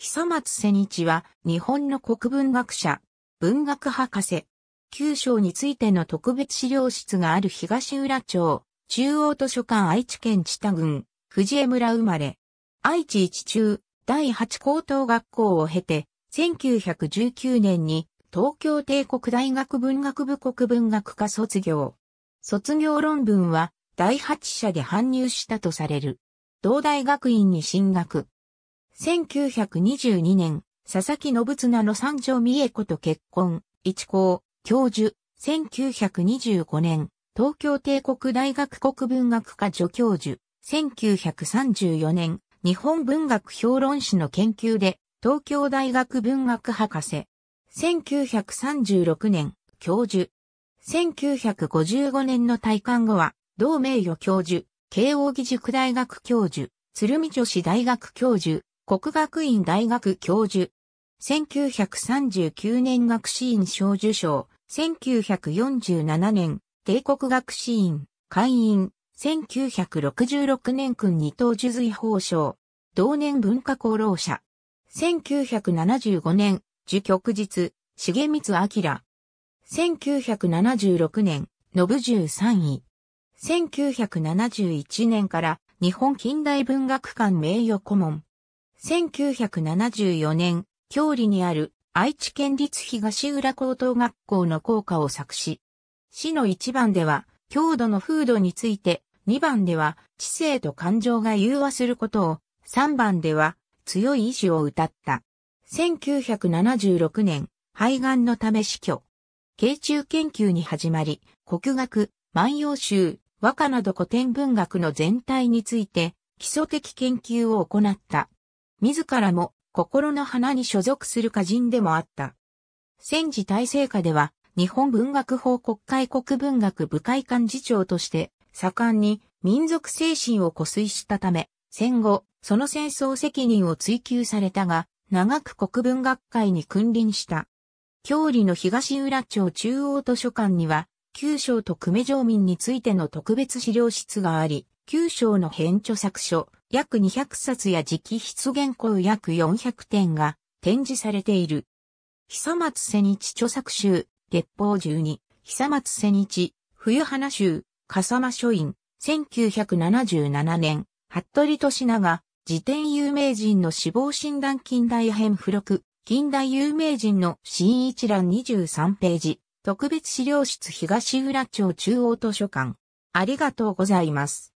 久松瀬日は日本の国文学者、文学博士。九章についての特別資料室がある東浦町、中央図書館愛知県知多郡、藤江村生まれ。愛知一中、第8高等学校を経て、1919年に東京帝国大学文学部国文学科卒業。卒業論文は第8社で搬入したとされる。同大学院に進学。1922年、佐々木信綱の三条美恵子と結婚、一校、教授、1925年、東京帝国大学国文学科助教授、1934年、日本文学評論史の研究で、東京大学文学博士。1936年、教授。1955年の退官後は、同名誉教授、慶應義塾大学教授、鶴見女子大学教授、国学院大学教授。1939年学士院小受賞。1947年、帝国学士院、会員。1966年君二等受随法賞。同年文化功労者。1975年、受局日、重光明。1976年、信十三位。1971年から日本近代文学館名誉顧問。1974年、郷里にある愛知県立東浦高等学校の校歌を作詞。詩の1番では、郷土の風土について、2番では、知性と感情が融和することを、3番では、強い意志を歌った。1976年、肺がんのため死去。慶中研究に始まり、国学、万葉集、和歌など古典文学の全体について、基礎的研究を行った。自らも心の花に所属する歌人でもあった。戦時体制下では、日本文学法国会国文学部会幹事長として盛んに民族精神を固推したため、戦後、その戦争責任を追求されたが、長く国文学会に君臨した。郷里の東浦町中央図書館には、九章と久米城民についての特別資料室があり、九章の編著作書、約200冊や直筆原稿約400点が展示されている。久松瀬日著作集、月報12、久松瀬日、冬花集、笠間書院、1977年、服部利長、辞典有名人の死亡診断近代編付録、近代有名人の新一覧23ページ、特別資料室東浦町中央図書館。ありがとうございます。